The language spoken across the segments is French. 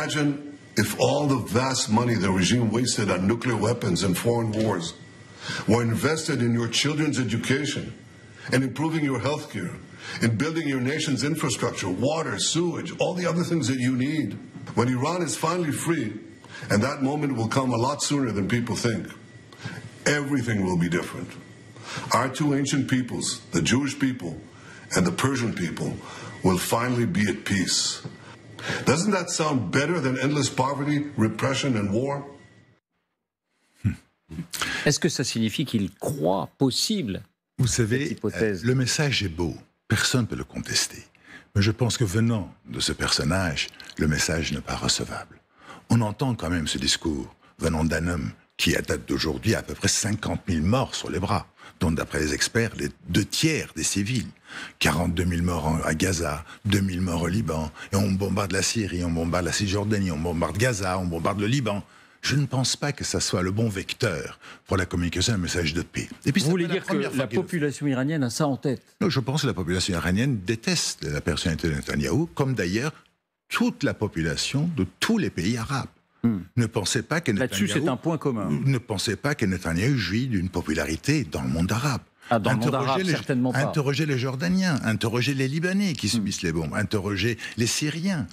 imagine if all the vast money the regime wasted on nuclear weapons and foreign wars were invested in your children's education and improving your health care in building your nation's infrastructure, water, sewage, all the other things that you need. When Iran is finally free, and that moment will come a lot sooner than people think, everything will be different. Our two ancient peoples, the Jewish people and the Persian people, will finally be at peace. Est-ce que ça signifie qu'il croit possible Vous savez, le message est beau, personne ne peut le contester. Mais je pense que venant de ce personnage, le message n'est pas recevable. On entend quand même ce discours venant d'un homme qui, à date d'aujourd'hui, a à peu près 50 000 morts sur les bras dont d'après les experts, les deux tiers des civils. 42 000 morts à Gaza, 2 000 morts au Liban, et on bombarde la Syrie, on bombarde la Cisjordanie, on bombarde Gaza, on bombarde le Liban. Je ne pense pas que ça soit le bon vecteur pour la communication d'un message de paix. Et puis, Vous voulez dire que la population iranienne a ça en tête non, Je pense que la population iranienne déteste la personnalité de Netanyahou, comme d'ailleurs toute la population de tous les pays arabes. Ne pensez pas que Netanyahu. pas d'une popularité dans le monde arabe. Ah, interroger les, Jordaniens, interroger les Libanais qui subissent hmm. les bombes, interroger les Syriens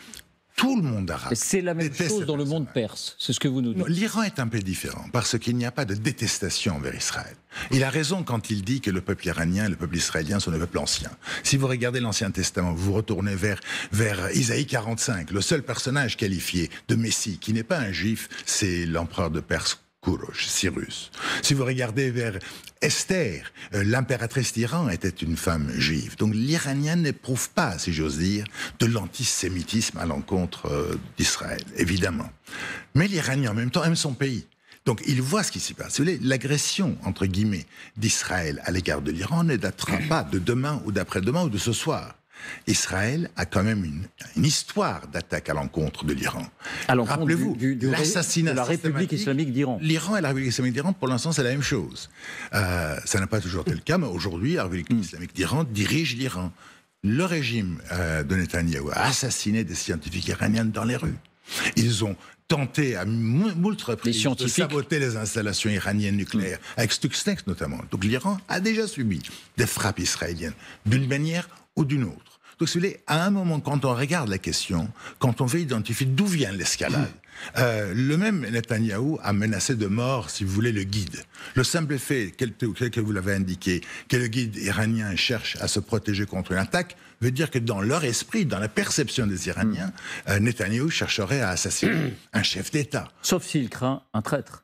tout le monde arabe. C'est la même chose dans le monde perse, c'est ce que vous nous dites. L'Iran est un peu différent parce qu'il n'y a pas de détestation envers Israël. Il a raison quand il dit que le peuple iranien et le peuple israélien sont des peuples anciens. Si vous regardez l'Ancien Testament, vous retournez vers, vers Isaïe 45, le seul personnage qualifié de Messie, qui n'est pas un juif, c'est l'empereur de Perse Cyrus. Si vous regardez vers Esther, euh, l'impératrice d'Iran était une femme juive. Donc l'Iranien n'éprouve pas, si j'ose dire, de l'antisémitisme à l'encontre euh, d'Israël, évidemment. Mais l'Iranien, en même temps, aime son pays. Donc il voit ce qui s'y passe. L'agression, entre guillemets, d'Israël à l'égard de l'Iran ne datera pas de demain ou d'après-demain ou de ce soir. Israël a quand même une, histoire d'attaque à l'encontre de l'Iran. Rappelez-vous, l'assassinat de la République islamique d'Iran. L'Iran et la République islamique d'Iran, pour l'instant, c'est la même chose. Euh, ça n'a pas toujours été le cas, mais aujourd'hui, la République hmm. islamique d'Iran dirige l'Iran. Le régime euh, de Netanyahu a assassiné des scientifiques iraniens dans les rues. Ils ont Tenter à moult reprises de saboter les installations iraniennes nucléaires, mm. avec Stuxnet notamment. Donc l'Iran a déjà subi des frappes israéliennes, d'une manière ou d'une autre. Donc, vous voulez, à un moment, quand on regarde la question, quand on veut identifier d'où vient l'escalade, mm. euh, le même Netanyahou a menacé de mort, si vous voulez, le guide. Le simple fait, quel, que vous l'avez indiqué, que le guide iranien cherche à se protéger contre une attaque, veut dire que dans leur esprit, dans la perception des Iraniens, Netanyahu mm. Netanyahou chercherait à assassiner un chef d'État. Sauf s'il craint un traître.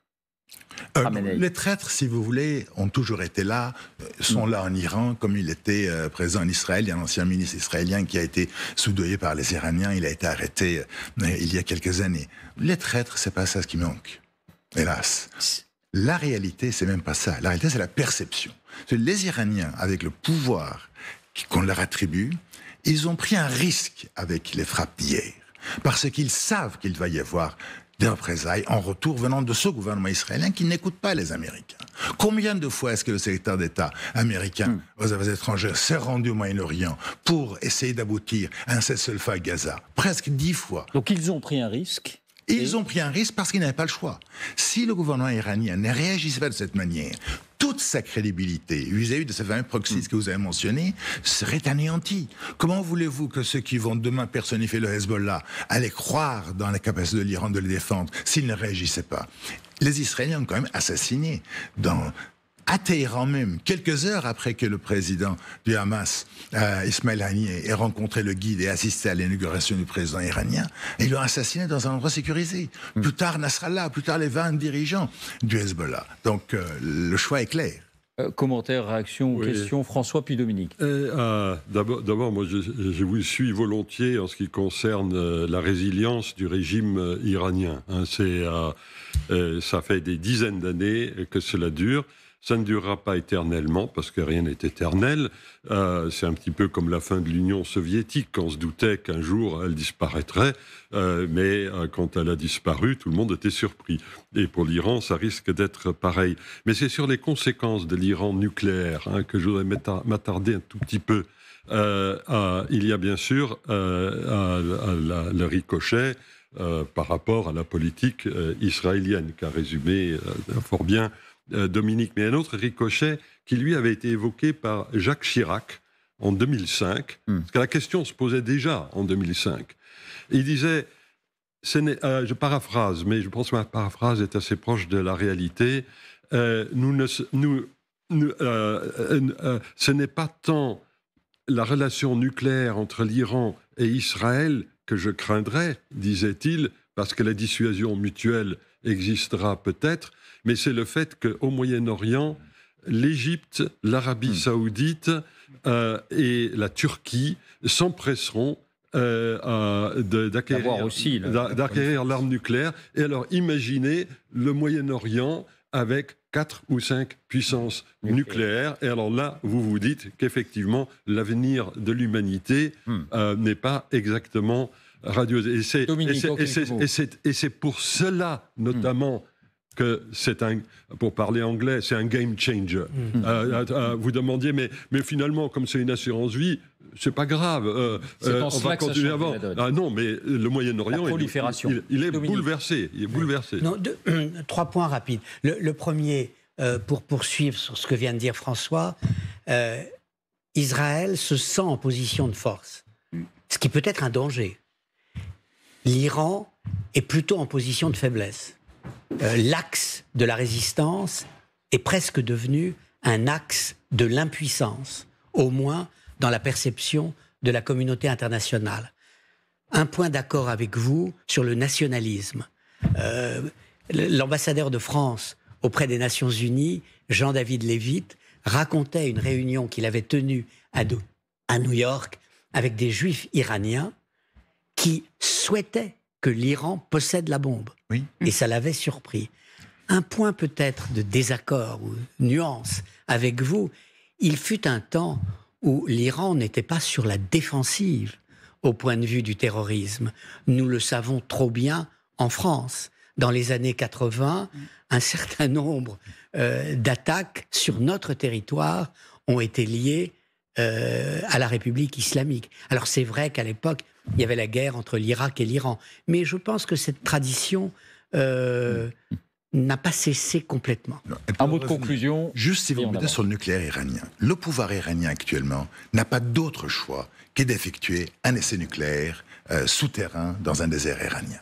Euh, ah, les traîtres, si vous voulez, ont toujours été là, euh, sont mm. là en Iran, comme il était euh, présent en Israël. Il y a un ancien ministre israélien qui a été soudoyé par les Iraniens, il a été arrêté il y a quelques années. Les traîtres, c'est pas ça ce qui manque, hélas. La réalité, c'est même pas ça. La réalité, c'est la perception. Les Iraniens, avec le pouvoir qu'on leur attribue, ils ont pris un risque avec les frappes d'hier, parce qu'ils savent qu'il va y avoir des représailles en retour venant de ce gouvernement israélien qui n'écoute pas les Américains. Combien de fois est-ce que le secrétaire d'État américain hmm. aux affaires étrangères s'est rendu au Moyen-Orient pour essayer d'aboutir à un cessez-le-feu à Gaza Presque dix fois. Donc ils ont pris un risque ils ont pris un risque parce qu'ils n'avaient pas le choix. Si le gouvernement iranien ne réagissait pas de cette manière, toute sa crédibilité vis-à-vis de ces fameux proxies que vous avez mentionnés serait anéantie. Comment voulez-vous que ceux qui vont demain personnifier le Hezbollah allaient croire dans la capacité de l'Iran de le défendre s'ils ne réagissaient pas les Israéliens ont quand même assassiné dans à Téhéran même, quelques heures après que le président du Hamas, euh, Ismail Haniyeh, ait rencontré le guide et assisté à l'inauguration du président iranien, ils l'ont assassiné dans un endroit sécurisé. Hmm. Plus tard, Nasrallah, plus tard, les 20 dirigeants du Hezbollah. Donc, euh, le choix est clair. Commentaires, euh, commentaire, réaction, François puis Dominique. Ah, d'abord, moi, je, vous suis volontiers en ce qui concerne la résilience du régime iranien. Hein, c'est ça fait des dizaines d'années que cela dure. Ça ne durera pas éternellement parce que rien n'est éternel. Euh, c'est un petit peu comme la fin de l'Union soviétique. On se doutait qu'un jour elle disparaîtrait, euh, mais euh, quand elle a disparu, tout le monde était surpris. Et pour l'Iran, ça risque d'être pareil. Mais c'est sur les conséquences de l'Iran nucléaire hein, que je voudrais m'attarder un tout petit peu. il y a bien sûr le ricochet euh, par rapport à la politique euh, israélienne, qu'a résumé euh, fort bien Dominique. Mais un autre ricochet qui, lui, avait été évoqué par Jacques Chirac en 2005, hmm. parce que la question se posait déjà en 2005. Il disait, je paraphrase, mais je pense que ma paraphrase est assez proche de la réalité, nous ce n'est pas tant la relation nucléaire entre l'Iran et Israël que je craindrais, disait-il, parce que la dissuasion mutuelle existera peut-être, mais c'est le fait qu'au Moyen-Orient, l'Égypte, l'Arabie hmm. saoudite euh, et la Turquie s'empresseront euh, d'acquérir l'arme nucléaire. Et alors imaginez le Moyen-Orient avec quatre ou cinq puissances nucléaires. Et alors là, vous vous dites qu'effectivement, l'avenir de l'humanité hmm. euh, n'est pas exactement radieux. Et c'est pour cela, notamment, hmm que c'est un, pour parler anglais, c'est un game changer. Mm. Euh, euh, euh, vous demandiez, mais, mais finalement, comme c'est une assurance vie, c'est pas grave. on va continuer avant. Ah non, mais le Moyen-Orient, il, est bouleversé. bouleversé. trois points rapides. Le, premier, pour poursuivre sur ce que vient de dire François, Israël se sent en position de force, ce qui peut être un danger. L'Iran est plutôt en position de faiblesse. Euh, l'axe de la résistance est presque devenu un axe de l'impuissance, au moins dans la perception de la communauté internationale. Un point d'accord avec vous sur le nationalisme. Euh, l'ambassadeur de France auprès des Nations Unies, Jean-David Lévite, racontait une réunion qu'il avait tenue à New York avec des juifs iraniens qui souhaitaient que l'Iran possède la bombe. Et ça l'avait surpris. Un point peut-être de désaccord ou nuance avec vous, il fut un temps où l'Iran n'était pas sur la défensive au point de vue du terrorisme. Nous le savons trop bien en France. Dans les années 80, un certain nombre euh, d'attaques sur notre territoire ont été liées euh, à la République islamique. Alors c'est vrai qu'à l'époque, il y avait la guerre entre l'Irak et l'Iran, mais je pense que cette tradition euh, n'a pas cessé complètement. un mot de conclusion. Juste si vous mettez sur le nucléaire iranien, le pouvoir iranien actuellement n'a pas d'autre choix qu'est d'effectuer un essai nucléaire euh, souterrain dans un désert iranien.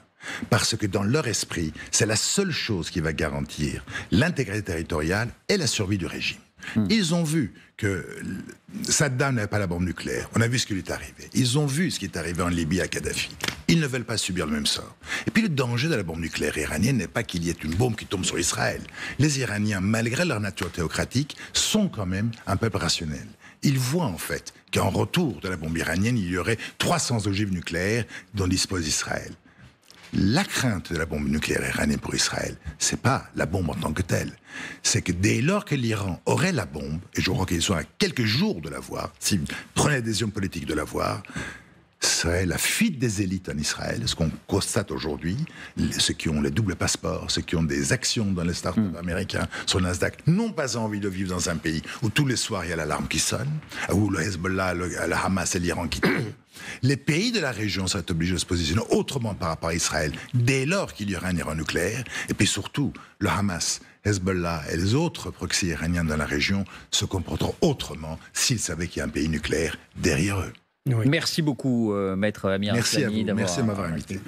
Parce que dans leur esprit, c'est la seule chose qui va garantir l'intégrité territoriale et la survie du régime. Hmm. Ils ont vu que Saddam n'avait pas la bombe nucléaire. On a vu ce qui lui est arrivé. Ils ont vu ce qui est arrivé en Libye à Kadhafi. Ils ne veulent pas subir le même sort. Et puis le danger de la bombe nucléaire iranienne n'est pas qu'il y ait une bombe qui tombe sur Israël. Les Iraniens, malgré leur nature théocratique, sont quand même un peuple rationnel. Ils voient en fait qu'en retour de la bombe iranienne, il y aurait 300 ogives nucléaires dont dispose Israël. La crainte de la bombe nucléaire iranienne pour Israël, c'est pas la bombe en tant que telle. C'est que dès lors que l'Iran aurait la bombe, et je crois qu'ils sont à quelques jours de l'avoir, s'ils prenaient l'adhésion politique de la voir, la fuite des élites en Israël, ce qu'on constate aujourd'hui, ceux qui ont les doubles passeports, ceux qui ont des actions dans les startups ups hmm. américains sur le Nasdaq, n'ont pas envie de vivre dans un pays où tous les soirs il y a l'alarme qui sonne, où le Hezbollah, le, Hamas et l'Iran qui Les pays de la région seraient obligés de se positionner autrement par rapport à Israël dès lors qu'il y aura un Iran nucléaire. Et puis surtout, le Hamas, Hezbollah et les autres proxys iraniens dans la région se comporteront autrement s'ils savaient qu'il y a un pays nucléaire derrière eux. Merci beaucoup, euh, Maître Amir Merci, à vous. Merci de m'avoir invité.